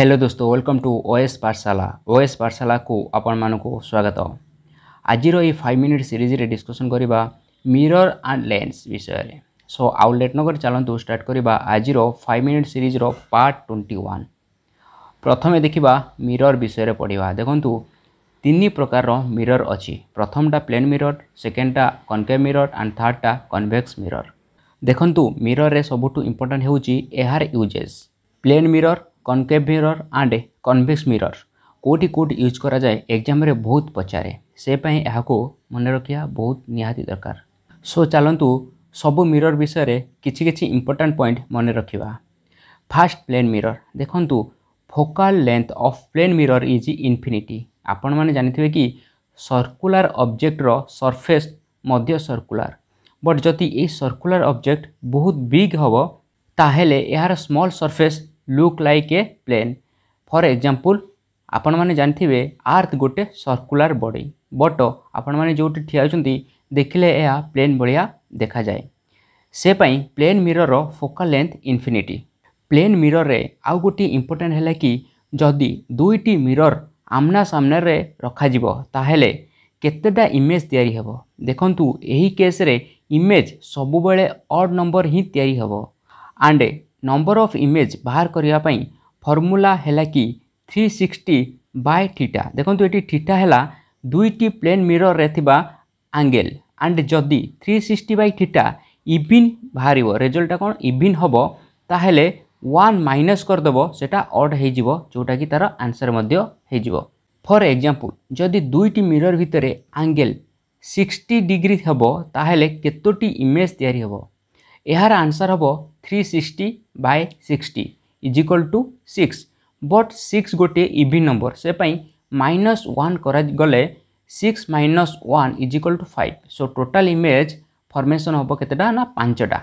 hello दोस्तों welcome to OS Pathshala OS Pathshala को ଆପଣମାନଙ୍କୁ ସ୍ୱାଗତ ଆଜିର ଏହି ଫାଇଭ୍ ମିନିଟ୍ ସିରିଜ୍ରେ ଡିସ୍କସନ୍ କରିବା ମିରର୍ ଆଣ୍ଡ ଲେନ୍ସ ବିଷୟରେ ସୋ ଆଉ ଲେଟ୍ ନକରି ଚାଲନ୍ତୁ ଷ୍ଟାର୍ଟ କରିବା ଆଜିର ଫାଇଭ୍ ମିନିଟ୍ ସିରିଜ୍ର ପାର୍ଟ ଟ୍ୱେଣ୍ଟି ୱାନ୍ ପ୍ରଥମେ ଦେଖିବା ମିରର୍ ବିଷୟରେ ପଢ଼ିବା ଦେଖନ୍ତୁ ତିନି ପ୍ରକାରର ମିରର୍ ଅଛି ପ୍ରଥମଟା ପ୍ଲେନ୍ ମିରର୍ ସେକେଣ୍ଡଟା କନକେଭ୍ ମିରର୍ ଆଣ୍ଡ ଥାର୍ଡ଼ଟା କନଭେକ୍ସ ମିରର୍ ଦେଖନ୍ତୁ ମିରର୍ରେ ସବୁଠୁ ଇମ୍ପୋର୍ଟାଣ୍ଟ ହେଉଛି ଏହାର uses plane mirror concave mirror and convex mirror কোটি কোটি ইউজ করা যায় এক্সামে বহুত পচারে সেপাই এখন মনে রাখা বহুত নিহতি দরকার সো চালু সবু মিরর বিষয়ে কিছু কিছু ইম্পর্টাট পয়েন্ট মনে রাখা ফার্স্ট প্লেন মিরর দেখুন focal length of plane mirror is infinity আপন মানে জানিথিবে কি সর্কুলার অবজেক্টর সরফেস মধ্য সর্কুলার বট যদি এই সর্কুলার অবজেক্ট বহুত বিগ হব তাহলে এর small surface look like a plane for example ଆପଣମାନେ ଜାଣିଥିବେ ଆର୍ଥ ଗୋଟେ ସର୍କୁଲାର ବଡ଼ି ବଟ ଆପଣମାନେ ଯେଉଁଠି ଠିଆ ହେଉଛନ୍ତି ଦେଖିଲେ ଏହା ପ୍ଲେନ୍ ଭଳିଆ ଦେଖାଯାଏ ସେ ପାଇଁ ପ୍ଲେନ୍ ମିରରର ଫୋକାଲ୍ ଲେନ୍ଥ ଇନଫିନିଟି ପ୍ଲେନ୍ ମିରରରେ ଆଉ ଗୋଟିଏ ଇମ୍ପୋର୍ଟାଣ୍ଟ ହେଲା କି ଯଦି ଦୁଇଟି ମିରର ଆମ୍ନା ସାମ୍ନାରେ ରଖାଯିବ ତାହେଲେ କେତେଟା ଇମେଜ୍ ତିଆରି ହେବ ଦେଖନ୍ତୁ ଏହି କେସ୍ରେ ଇମେଜ୍ ସବୁବେଳେ ଅଡ୍ ନମ୍ବର ହିଁ ତିଆରି ହେବ ଆଣ୍ଡ ନମ୍ବର ଅଫ୍ ଇମେଜ୍ ବାହାର କରିବା ପାଇଁ ଫର୍ମୁଲା ହେଲା କି থ্রি সিক্সটি বাই থিটা দেখুন এটি থিটা হেলা দুইটি প্লেন মিররে থিবা আঙ্গেল আন্ড যদি three sixty by theta even বাহারিব রেজল্টটা কোণ ইভিন হব তাহলে ওয়ান মাইনস করদেব সেটা অড হয়ে যাব যেটা কি তার আনসর হয়ে যাব ফর এক্সাম্পল যদি দুইটি মিরর ভিতরে আঙ্গেল সিক্সটি ডিগ্রি হব তাহলে কতোটি ইমেজ তৈরি হব ଏହାର ଆନ୍ସର୍ ହେବ three sixty by sixty is equal to six but six ଗୋଟିଏ ଇଭିନ୍ ନମ୍ବର ସେ ପାଇଁ ମାଇନସ୍ ୱାନ୍ କରାଗଲେ six minus one is equal to five so total image formation ହେବ କେତେଟା ନା ପାଞ୍ଚଟା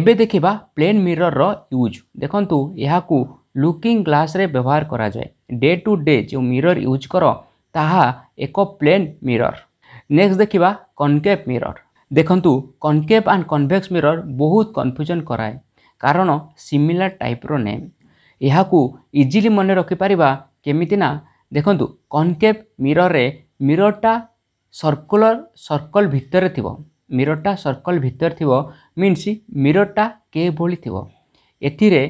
ଏବେ ଦେଖିବା ପ୍ଲେନ୍ ମିରର୍ର ୟୁଜ୍ ଦେଖନ୍ତୁ ଏହାକୁ ଲୁକିଂ ଗ୍ଲାସ୍ରେ ବ୍ୟବହାର କରାଯାଏ ଡେ ଟୁ ଡେ ଯେଉଁ ମିରର୍ ୟୁଜ୍ କର ତାହା ଏକ ପ୍ଲେନ୍ ମିରର୍ ନେକ୍ସଟ ଦେଖିବା କନକେଭ୍ ମିରର୍ ଦେଖନ୍ତୁ କନକେଭ୍ ଆଣ୍ଡ କନଭେକ୍ସ ମିରର ବହୁତ କନଫ୍ୟୁଜନ୍ କରାଏ କାରଣ ସିମିଲାର ଟାଇପ୍ର ନେମ୍ ଏହାକୁ ଇଜିଲି ମନେ ରଖିପାରିବା କେମିତି ନା ଦେଖନ୍ତୁ କନକେଭ୍ ମିରରରେ ମିରରଟା ସର୍କୁଲର ସର୍କଲ ଭିତରେ ଥିବ ମିରରଟା ସର୍କଲ ଭିତରେ ଥିବ ମିନ୍ସ ମିରରଟା କେ ଭଳି ଥିବ ଏଥିରେ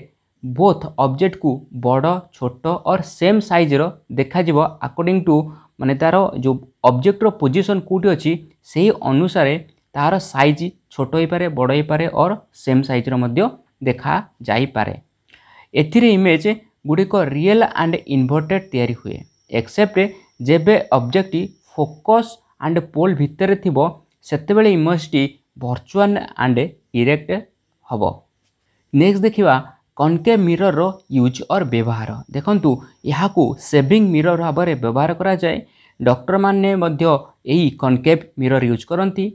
ବୋଥ୍ ଅବଜେକ୍ଟକୁ ବଡ଼ ଛୋଟ ଅର୍ ସେମ୍ ସାଇଜ୍ର ଦେଖାଯିବ ଆକର୍ଡ଼ିଂ ଟୁ ମାନେ ତା'ର ଯେଉଁ ଅବଜେକ୍ଟର ପୋଜିସନ୍ କେଉଁଠି ଅଛି ସେହି ଅନୁସାରେ ତାହାର ସାଇଜ୍ ଛୋଟ ହୋଇପାରେ ବଡ଼ ହୋଇପାରେ ଅର୍ ସେମ୍ ସାଇଜ୍ର ମଧ୍ୟ ଦେଖାଯାଇପାରେ ଏଥିରେ ଇମେଜ୍ ଗୁଡ଼ିକ ରିଏଲ୍ ଆଣ୍ଡ ଇନଭର୍ଟେଡ଼୍ ତିଆରି ହୁଏ ଏକ୍ସେପ୍ଟ ଯେବେ ଅବଜେକ୍ଟଟି ଫୋକସ୍ ଆଣ୍ଡ ପୋଲ୍ ଭିତରେ ଥିବ ସେତେବେଳେ ଇମେଜ୍ଟି ଭର୍ଚୁଆଲ୍ ଆଣ୍ଡ ଇରେକ୍ଟ ହେବ ନେକ୍ସଟ ଦେଖିବା କନ୍କେ ମିରର୍ର ୟୁଜ୍ ଅର୍ ବ୍ୟବହାର ଦେଖନ୍ତୁ ଏହାକୁ ସେଭିଂ ମିରର୍ ଭାବରେ ବ୍ୟବହାର କରାଯାଏ ଡକ୍ଟରମାନେ ମଧ୍ୟ ଏହି କନ୍କେଭ୍ ମିରର୍ ୟୁଜ୍ କରନ୍ତି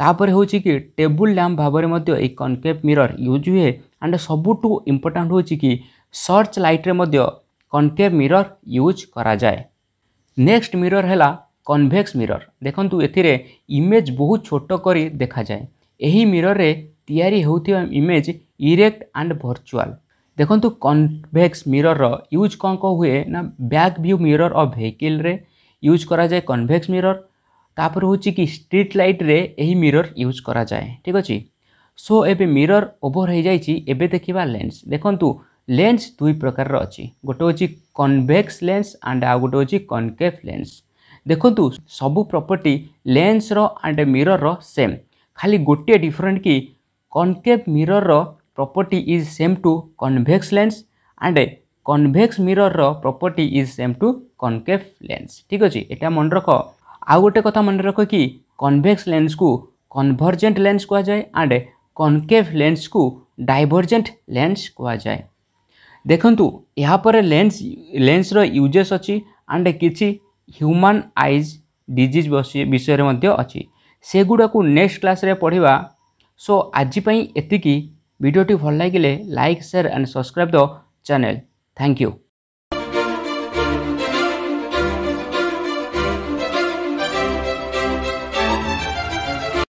ତାପରେ ହେଉଛି କି ଟେବୁଲ୍ ଲ୍ୟାମ୍ପ ଭାବରେ ମଧ୍ୟ ଏଇ କନକେଭ୍ ମିରର୍ ୟୁଜ୍ ହୁଏ ଆଣ୍ଡ ସବୁଠୁ ଇମ୍ପୋର୍ଟାଣ୍ଟ ହେଉଛି କି ସର୍ଚ୍ଚ ଲାଇଟ୍ରେ ମଧ୍ୟ କନକେଭ୍ ମିରର୍ ୟୁଜ୍ କରାଯାଏ ନେକ୍ସଟ ମିରର୍ ହେଲା କନଭେକ୍ସ ମିରର୍ ଦେଖନ୍ତୁ ଏଥିରେ ଇମେଜ୍ ବହୁତ ଛୋଟ କରି ଦେଖାଯାଏ ଏହି ମିରର୍ରେ ତିଆରି ହେଉଥିବା ଇମେଜ୍ ଇରେକ୍ଟ ଆଣ୍ଡ ଭର୍ଚୁଆଲ୍ ଦେଖନ୍ତୁ କନଭେକ୍ସ ମିରର୍ର ୟୁଜ୍ କ'ଣ କ'ଣ ହୁଏ ନା ବ୍ୟାକ୍ ଭ୍ୟୁ ମିରର୍ ଅଫ୍ ଭେହିକିଲ୍ରେ ୟୁଜ୍ କରାଯାଏ କନଭେକ୍ସ ମିରର୍ তাপরে হচ্ছে কি স্ট্রিট লাইট্রে এই মিরর ইউজ করা যায় ঠিক আছে সো এবে মিরর ওভর হয়ে যাইছি এবে দেখিবা লেন্স দেখন্তু লেন্স দুই প্রকারর অছি গোটে হচ্ছে কনভেক্স লেন্স আন্ড আউ গোটে হচ্ছে কনকেভ লেন্স দেখন্তু সবু প্রপর্টি লেন্সর আন্ড মিররর সেম খালি গোটিয়ে ডিফরেন্ট কি কনকেভ মিররর property is same to convex lens and convex মিররর property is same to concave lens ঠিক আছে এটা মনে রখ ଆଉ ଗୋଟେ କଥା ମନେ ରଖ କି କନଭେକ୍ସ ଲେନ୍ସକୁ କନଭର୍ଜେଣ୍ଟ ଲେନ୍ସ କୁହାଯାଏ ଆଣ୍ଡ କନକେଭ୍ ଲେନ୍ସକୁ ଡାଇଭର୍ଜେଣ୍ଟ ଲେନ୍ସ କୁହାଯାଏ ଦେଖନ୍ତୁ ଏହାପରେ ଲେନ୍ସ ଲେନ୍ସର ୟୁଜେସ୍ ଅଛି ଆଣ୍ଡ କିଛି ହ୍ୟୁମାନ୍ ଆଇଜ୍ ଡିଜିଜ୍ ବିଷୟରେ ମଧ୍ୟ ଅଛି ସେଗୁଡ଼ାକୁ ନେକ୍ସଟ କ୍ଲାସ୍ରେ ପଢ଼ିବା ସୋ ଆଜି ପାଇଁ ଏତିକି ଭିଡ଼ିଓଟି ଭଲ ଲାଗିଲେ like share and subscribe the channel thank you